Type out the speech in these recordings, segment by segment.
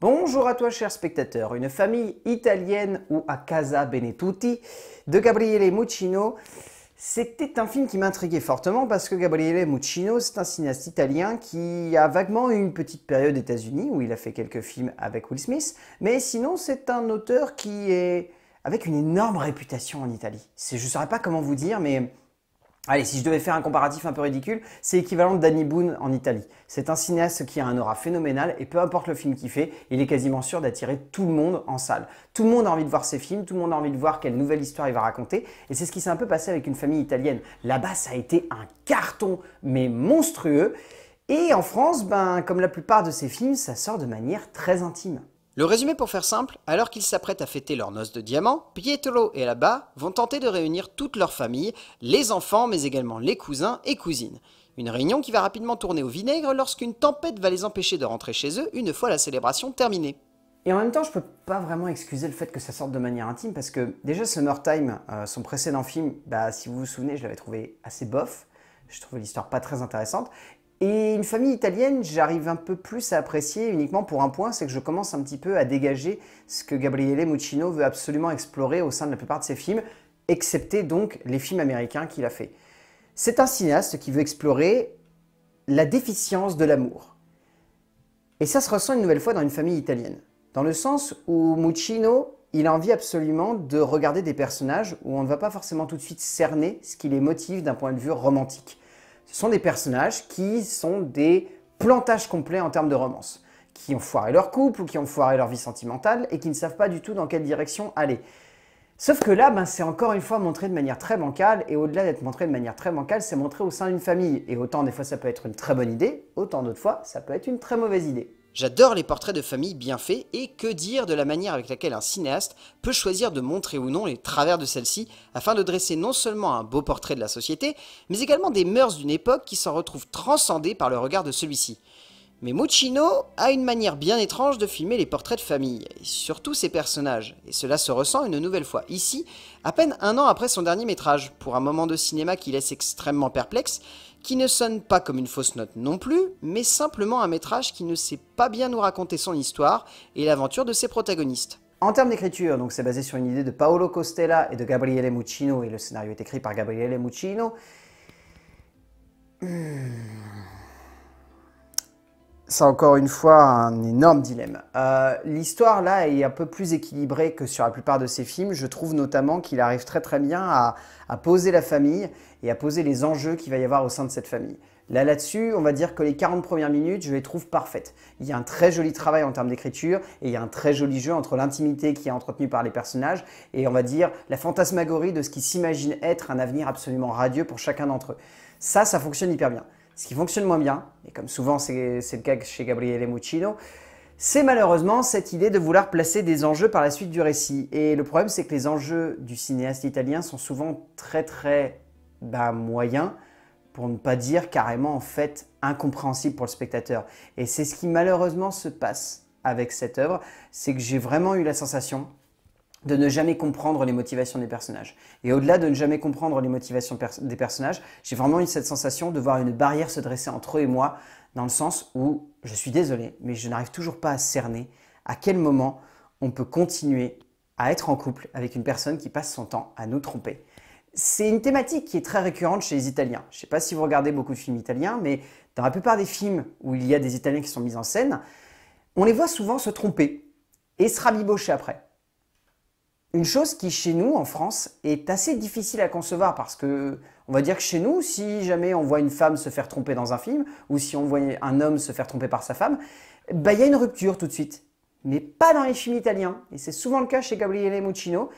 Bonjour à toi, cher spectateur. Une famille italienne ou à Casa Benetuti de Gabriele Muccino. C'était un film qui m'intriguait fortement parce que Gabriele Muccino, c'est un cinéaste italien qui a vaguement eu une petite période aux États-Unis où il a fait quelques films avec Will Smith, mais sinon c'est un auteur qui est avec une énorme réputation en Italie. Je ne saurais pas comment vous dire, mais Allez, si je devais faire un comparatif un peu ridicule, c'est l'équivalent de Danny Boone en Italie. C'est un cinéaste qui a un aura phénoménal et peu importe le film qu'il fait, il est quasiment sûr d'attirer tout le monde en salle. Tout le monde a envie de voir ses films, tout le monde a envie de voir quelle nouvelle histoire il va raconter et c'est ce qui s'est un peu passé avec une famille italienne. Là-bas, ça a été un carton, mais monstrueux. Et en France, ben, comme la plupart de ses films, ça sort de manière très intime. Le résumé pour faire simple, alors qu'ils s'apprêtent à fêter leurs noces de diamant, Pietro et là-bas vont tenter de réunir toute leur famille, les enfants mais également les cousins et cousines. Une réunion qui va rapidement tourner au vinaigre lorsqu'une tempête va les empêcher de rentrer chez eux une fois la célébration terminée. Et en même temps, je peux pas vraiment excuser le fait que ça sorte de manière intime parce que déjà Summertime, Time, euh, son précédent film, bah, si vous vous souvenez, je l'avais trouvé assez bof. Je trouvais l'histoire pas très intéressante. Et une famille italienne, j'arrive un peu plus à apprécier uniquement pour un point, c'est que je commence un petit peu à dégager ce que Gabriele Muccino veut absolument explorer au sein de la plupart de ses films, excepté donc les films américains qu'il a fait. C'est un cinéaste qui veut explorer la déficience de l'amour. Et ça se ressent une nouvelle fois dans une famille italienne, dans le sens où Muccino, il a envie absolument de regarder des personnages où on ne va pas forcément tout de suite cerner ce qui les motive d'un point de vue romantique. Ce sont des personnages qui sont des plantages complets en termes de romance, qui ont foiré leur couple ou qui ont foiré leur vie sentimentale et qui ne savent pas du tout dans quelle direction aller. Sauf que là, ben, c'est encore une fois montré de manière très bancale, et au-delà d'être montré de manière très bancale, c'est montré au sein d'une famille. Et autant des fois ça peut être une très bonne idée, autant d'autres fois ça peut être une très mauvaise idée. J'adore les portraits de famille bien faits et que dire de la manière avec laquelle un cinéaste peut choisir de montrer ou non les travers de celle-ci afin de dresser non seulement un beau portrait de la société, mais également des mœurs d'une époque qui s'en retrouvent transcendées par le regard de celui-ci. Mais Muccino a une manière bien étrange de filmer les portraits de famille, et surtout ses personnages, et cela se ressent une nouvelle fois ici, à peine un an après son dernier métrage, pour un moment de cinéma qui laisse extrêmement perplexe, qui ne sonne pas comme une fausse note non plus, mais simplement un métrage qui ne sait pas bien nous raconter son histoire et l'aventure de ses protagonistes. En termes d'écriture, donc c'est basé sur une idée de Paolo Costella et de Gabriele Muccino, et le scénario est écrit par Gabriele Muccino. Hmm c'est encore une fois un énorme dilemme. Euh, l'histoire là est un peu plus équilibrée que sur la plupart de ses films. Je trouve notamment qu'il arrive très très bien à, poser la famille et à poser les enjeux qu'il va y avoir au sein de cette famille. Là là-dessus, on va dire que les 40 premières minutes, je les trouve parfaites. Il y a un très joli travail en termes d'écriture et il y a un très joli jeu entre l'intimité qui est entretenue par les personnages et on va dire la fantasmagorie de ce qui s'imagine être un avenir absolument radieux pour chacun d'entre eux. Ça, ça fonctionne hyper bien ce qui fonctionne moins bien, et comme souvent c'est le cas chez Gabriele Muccino, c'est malheureusement cette idée de vouloir placer des enjeux par la suite du récit. Et le problème, c'est que les enjeux du cinéaste italien sont souvent très très ben, moyens, pour ne pas dire carrément en fait incompréhensibles pour le spectateur. Et c'est ce qui malheureusement se passe avec cette œuvre, c'est que j'ai vraiment eu la sensation de ne jamais comprendre les motivations des personnages. Et au-delà de ne jamais comprendre les motivations des personnages, j'ai vraiment eu cette sensation de voir une barrière se dresser entre eux et moi, dans le sens où, je suis désolé, mais je n'arrive toujours pas à cerner à quel moment on peut continuer à être en couple avec une personne qui passe son temps à nous tromper. C'est une thématique qui est très récurrente chez les Italiens. Je ne sais pas si vous regardez beaucoup de films italiens, mais dans la plupart des films où il y a des Italiens qui sont mis en scène, on les voit souvent se tromper et se rabibocher après une chose qui chez nous en France est assez difficile à concevoir parce que on va dire que chez nous, si jamais on voit une femme se faire tromper dans un film ou si on voit un homme se faire tromper par sa femme, bah il y a une rupture tout de suite. Mais pas dans les films italiens et c'est souvent le cas chez Gabriele Muccino.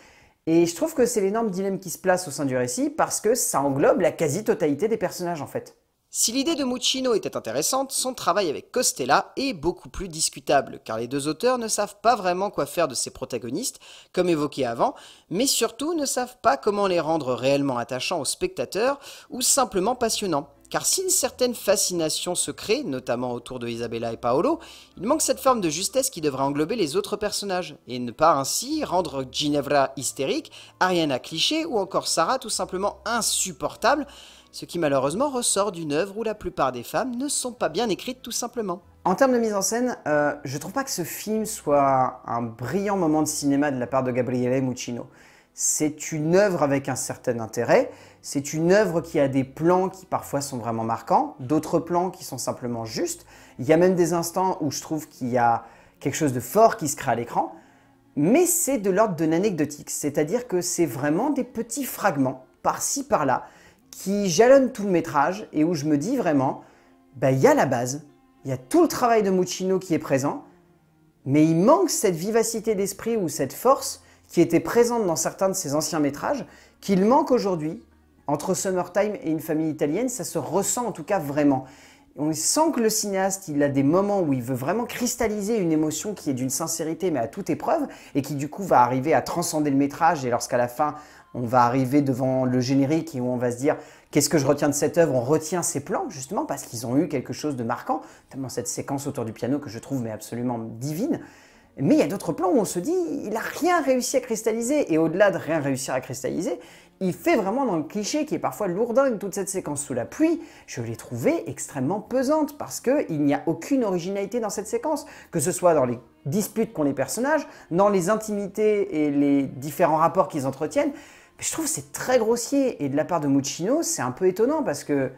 Et je trouve que c'est l'énorme dilemme qui se place au sein du récit parce que ça englobe la quasi-totalité des personnages en fait. Si l'idée de Muccino était intéressante, son travail avec Costella est beaucoup plus discutable, car les deux auteurs ne savent pas vraiment quoi faire de ces protagonistes, comme évoqué avant, mais surtout ne savent pas comment les rendre réellement attachants aux spectateurs ou simplement passionnants. Car si une certaine fascination se crée, notamment autour de Isabella et Paolo, il manque cette forme de justesse qui devrait englober les autres personnages, et ne pas ainsi rendre Ginevra hystérique, Ariana cliché ou encore Sarah tout simplement insupportable, ce qui malheureusement ressort d'une œuvre où la plupart des femmes ne sont pas bien écrites tout simplement. En termes de mise en scène, je euh, je trouve pas que ce film soit un brillant moment de cinéma de la part de Gabriele Muccino. C'est une œuvre avec un certain intérêt, c'est une œuvre qui a des plans qui parfois sont vraiment marquants, d'autres plans qui sont simplement justes. Il y a même des instants où je trouve qu'il y a quelque chose de fort qui se crée à l'écran, mais c'est de l'ordre de l'anecdotique, c'est-à-dire que c'est vraiment des petits fragments, par-ci par-là, qui jalonne tout le métrage et où je me dis vraiment, bah, il y a la base, il y a tout le travail de Muccino qui est présent, mais il manque cette vivacité d'esprit ou cette force qui était présente dans certains de ses anciens métrages, qu'il manque aujourd'hui. Entre Summertime et Une famille italienne, ça se ressent en tout cas vraiment on sent que le cinéaste, il a des moments où il veut vraiment cristalliser une émotion qui est d'une sincérité, mais à toute épreuve, et qui du coup va arriver à transcender le métrage. Et lorsqu'à la fin, on va arriver devant le générique et où on va se dire qu'est-ce que je retiens de cette œuvre, on retient ses plans justement parce qu'ils ont eu quelque chose de marquant, notamment cette séquence autour du piano que je trouve mais absolument divine. Mais il y a d'autres plans où on se dit, il n'a rien réussi à cristalliser. Et au-delà de rien réussir à cristalliser, il fait vraiment dans le cliché qui est parfois lourdingue toute cette séquence sous la pluie. Je l'ai trouvée extrêmement pesante parce qu'il n'y a aucune originalité dans cette séquence, que ce soit dans les disputes qu'ont les personnages, dans les intimités et les différents rapports qu'ils entretiennent. je trouve c'est très grossier. Et de la part de Muccino, c'est un peu étonnant parce que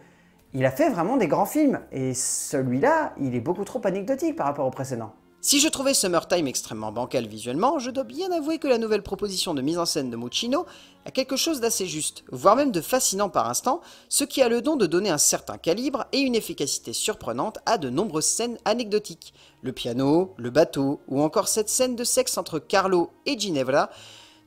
il a fait vraiment des grands films. Et celui-là, il est beaucoup trop anecdotique par rapport au précédent. Si je trouvais Summertime extrêmement bancal visuellement, je dois bien avouer que la nouvelle proposition de mise en scène de Muccino a quelque chose d'assez juste, voire même de fascinant par instant, ce qui a le don de donner un certain calibre et une efficacité surprenante à de nombreuses scènes anecdotiques. Le piano, le bateau, ou encore cette scène de sexe entre Carlo et Ginevra,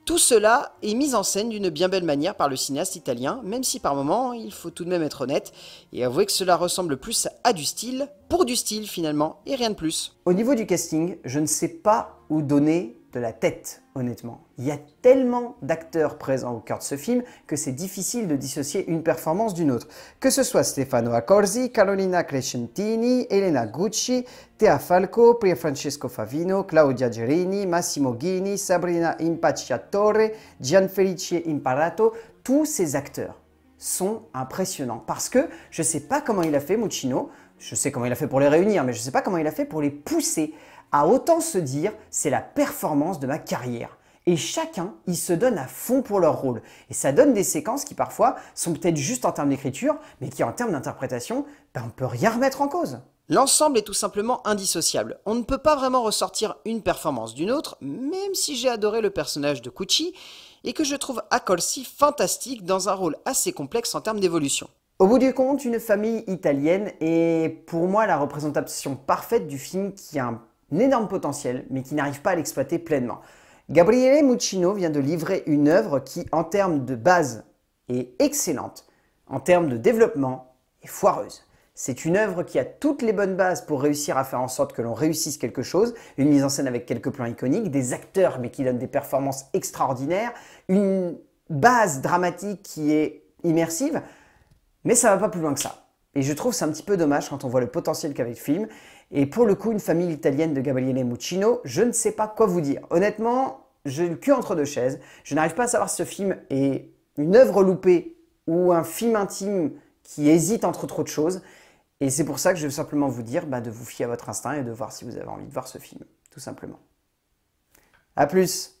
tout cela est mis en scène d'une bien belle manière par le cinéaste italien, même si par moments, il faut tout de même être honnête et avouer que cela ressemble plus à du style, pour du style finalement, et rien de plus. Au niveau du casting, je ne sais pas où donner la tête, honnêtement. Il y a tellement d'acteurs présents au cœur de ce film que c'est difficile de dissocier une performance d'une autre. Que ce soit Stefano Accorsi, Carolina Crescentini, Elena Gucci, Tea Falco, Francesco Favino, Claudia Gerini, Massimo Ghini, Sabrina Impacciatore, Gianfelice Imparato, tous ces acteurs sont impressionnants parce que je ne sais pas comment il a fait Muccino, je sais comment il a fait pour les réunir, mais je ne sais pas comment il a fait pour les pousser à autant se dire c'est la performance de ma carrière. Et chacun, il se donne à fond pour leur rôle. Et ça donne des séquences qui parfois sont peut-être juste en termes d'écriture, mais qui en termes d'interprétation, ben, on ne peut rien remettre en cause. L'ensemble est tout simplement indissociable. On ne peut pas vraiment ressortir une performance d'une autre, même si j'ai adoré le personnage de Cucci et que je trouve si fantastique dans un rôle assez complexe en termes d'évolution. Au bout du compte, une famille italienne est pour moi la représentation parfaite du film qui a un énorme potentiel mais qui n'arrive pas à l'exploiter pleinement. Gabriele Muccino vient de livrer une œuvre qui, en termes de base, est excellente, en termes de développement, est foireuse. C'est une œuvre qui a toutes les bonnes bases pour réussir à faire en sorte que l'on réussisse quelque chose, une mise en scène avec quelques plans iconiques, des acteurs mais qui donnent des performances extraordinaires, une base dramatique qui est immersive, mais ça va pas plus loin que ça. Et je trouve c'est un petit peu dommage quand on voit le potentiel qu'avait le film. Et pour le coup, une famille italienne de Gabriele Muccino, je ne sais pas quoi vous dire. Honnêtement, je le cul entre deux chaises. Je n'arrive pas à savoir si ce film est une œuvre loupée ou un film intime qui hésite entre trop de choses. Et c'est pour ça que je veux simplement vous dire bah, de vous fier à votre instinct et de voir si vous avez envie de voir ce film, tout simplement. A plus